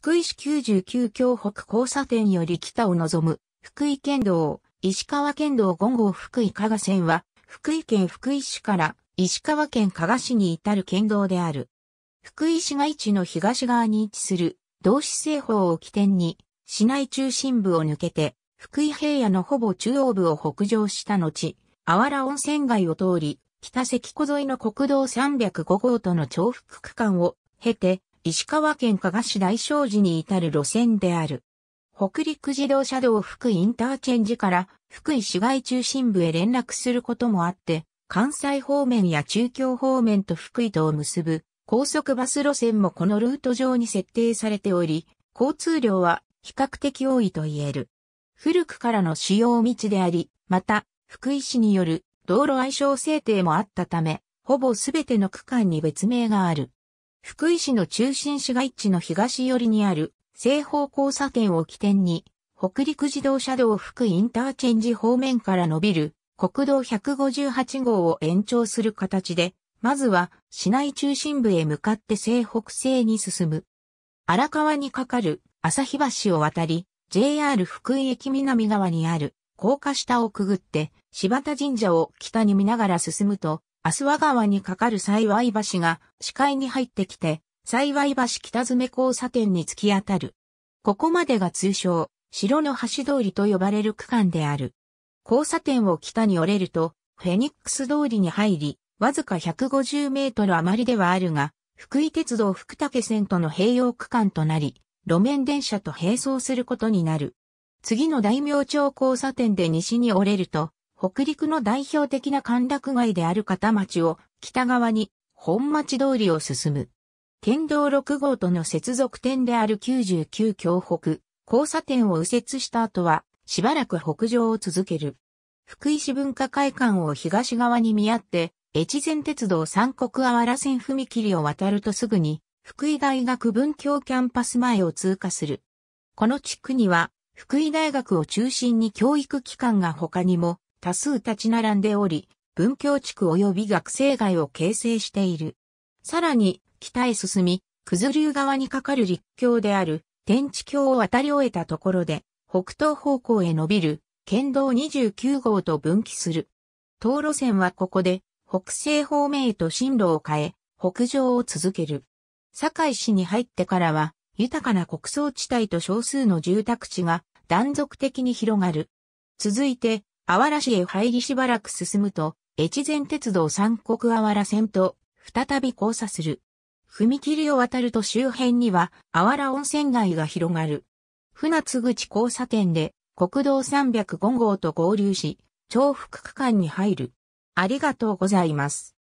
福井市99京北交差点より北を望む、福井県道、石川県道5号福井加賀線は、福井県福井市から石川県加賀市に至る県道である。福井市街地の東側に位置する、道市西方を起点に、市内中心部を抜けて、福井平野のほぼ中央部を北上した後、あわら温泉街を通り、北関湖沿いの国道305号との重複区間を経て、石川県加賀市大正寺に至る路線である。北陸自動車道福井インターチェンジから福井市街中心部へ連絡することもあって、関西方面や中京方面と福井とを結ぶ高速バス路線もこのルート上に設定されており、交通量は比較的多いと言える。古くからの使用道であり、また、福井市による道路愛称制定もあったため、ほぼすべての区間に別名がある。福井市の中心市街地の東寄りにある西方交差点を起点に、北陸自動車道福井インターチェンジ方面から伸びる国道158号を延長する形で、まずは市内中心部へ向かって西北西に進む。荒川に架かる日橋を渡り、JR 福井駅南側にある高架下をくぐって柴田神社を北に見ながら進むと、アスワ川に架かる幸い橋が視界に入ってきて、幸い橋北詰交差点に突き当たる。ここまでが通称、城の橋通りと呼ばれる区間である。交差点を北に折れると、フェニックス通りに入り、わずか150メートル余りではあるが、福井鉄道福武線との併用区間となり、路面電車と並走することになる。次の大名町交差点で西に折れると、北陸の代表的な歓楽街である片町を北側に本町通りを進む。県道6号との接続点である99京北、交差点を右折した後は、しばらく北上を続ける。福井市文化会館を東側に見合って、越前鉄道三国あわら線踏切を渡るとすぐに、福井大学文教キャンパス前を通過する。この地区には、福井大学を中心に教育機関が他にも多数立ち並んでおり、文教地区及び学生街を形成している。さらに、北へ進み、九頭竜側にかかる陸橋である、天地橋を渡り終えたところで、北東方向へ伸びる、県道29号と分岐する。東路線はここで、北西方面へと進路を変え、北上を続ける。堺市に入ってからは、豊かな国倉地帯と少数の住宅地が断続的に広がる。続いて、あわら市へ入りしばらく進むと、越前鉄道三国あわら線と、再び交差する。踏切を渡ると周辺には、あわら温泉街が広がる。船津口交差点で、国道305号と合流し、重複区間に入る。ありがとうございます。